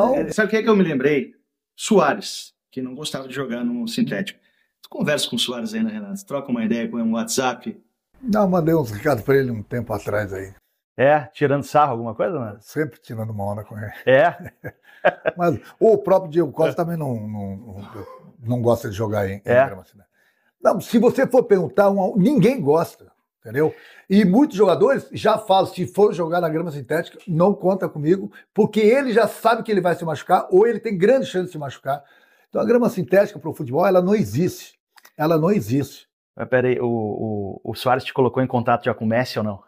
Oh. Sabe o que, é que eu me lembrei? Soares, que não gostava de jogar no sintético. Tu conversa com o Soares ainda, né, Renato? Troca uma ideia, põe um WhatsApp? Não, mandei uns recados para ele um tempo atrás aí. É, tirando sarro, alguma coisa, né? Sempre tirando uma onda com ele. É. Mas o próprio Diego Costa também não, não, não gosta de jogar em, é. em grama. Assim, né? Não, se você for perguntar, ninguém gosta entendeu? E muitos jogadores já falam, se for jogar na grama sintética, não conta comigo, porque ele já sabe que ele vai se machucar ou ele tem grande chance de se machucar. Então a grama sintética para o futebol, ela não existe. Ela não existe. Mas peraí, o, o, o Soares te colocou em contato já com o Messi ou não?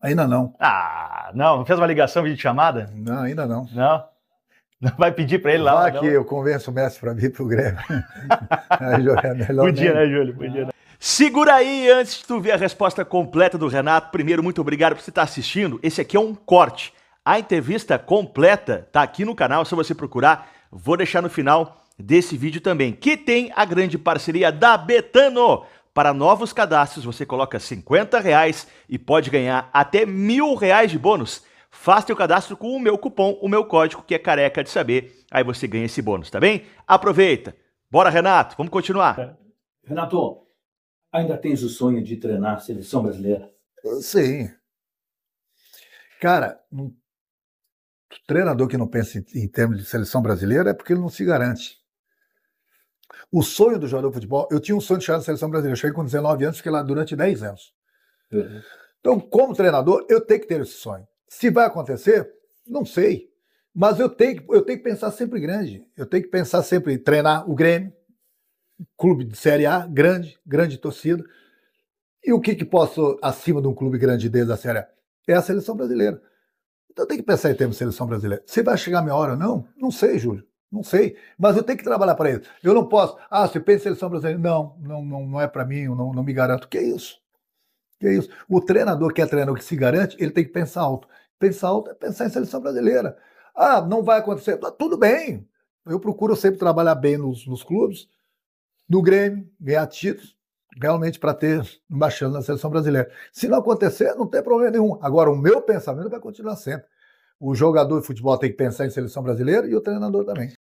Ainda não. Ah, não? Não fez uma ligação, vídeo chamada? Não, ainda não. Não? Não vai pedir para ele lá? Vá que né? eu convenço o Messi para vir para o Grêmio. Aí, é melhor Podia, né, Júlio? Podia, né? Segura aí antes de tu ver a resposta completa do Renato. Primeiro, muito obrigado por você estar assistindo. Esse aqui é um corte. A entrevista completa tá aqui no canal, é se você procurar, vou deixar no final desse vídeo também, que tem a grande parceria da Betano. Para novos cadastros, você coloca 50 reais e pode ganhar até mil reais de bônus. Faça seu cadastro com o meu cupom, o meu código, que é careca de saber. Aí você ganha esse bônus, tá bem? Aproveita. Bora, Renato, vamos continuar. Renato, Ainda tens o sonho de treinar a seleção brasileira? Sim. Cara, um treinador que não pensa em, termos de seleção brasileira é porque ele não se garante. O sonho do jogador de futebol, eu tinha um sonho de chegar na seleção brasileira. Eu cheguei com 19 anos, fiquei lá durante 10 anos. Uhum. Então, como treinador, eu tenho que ter esse sonho. Se vai acontecer, não sei. Mas eu tenho, eu tenho que pensar sempre grande. Eu tenho que pensar sempre em treinar o Grêmio, clube de Série A, grande, grande torcida. E o que, que posso, acima de um clube grande desde a Série A? É a seleção brasileira. Então tem que pensar em termos de seleção brasileira. Se vai chegar a minha hora ou não, não sei, Júlio. Não sei. Mas eu tenho que trabalhar para isso. Eu não posso. Ah, você pensa em seleção brasileira. Não, não, não, não é para mim, eu não, não me garanto. Que é isso? Que é isso? O treinador que é treinador que se garante, ele tem que pensar alto. Pensar alto é pensar em seleção brasileira. Ah, não vai acontecer. Tá, tudo bem. Eu procuro sempre trabalhar bem nos, nos clubes do Grêmio, ganhar títulos, realmente para ter baixando na seleção brasileira. Se não acontecer, não tem problema nenhum. Agora, o meu pensamento vai continuar sempre. O jogador de futebol tem que pensar em seleção brasileira e o treinador também.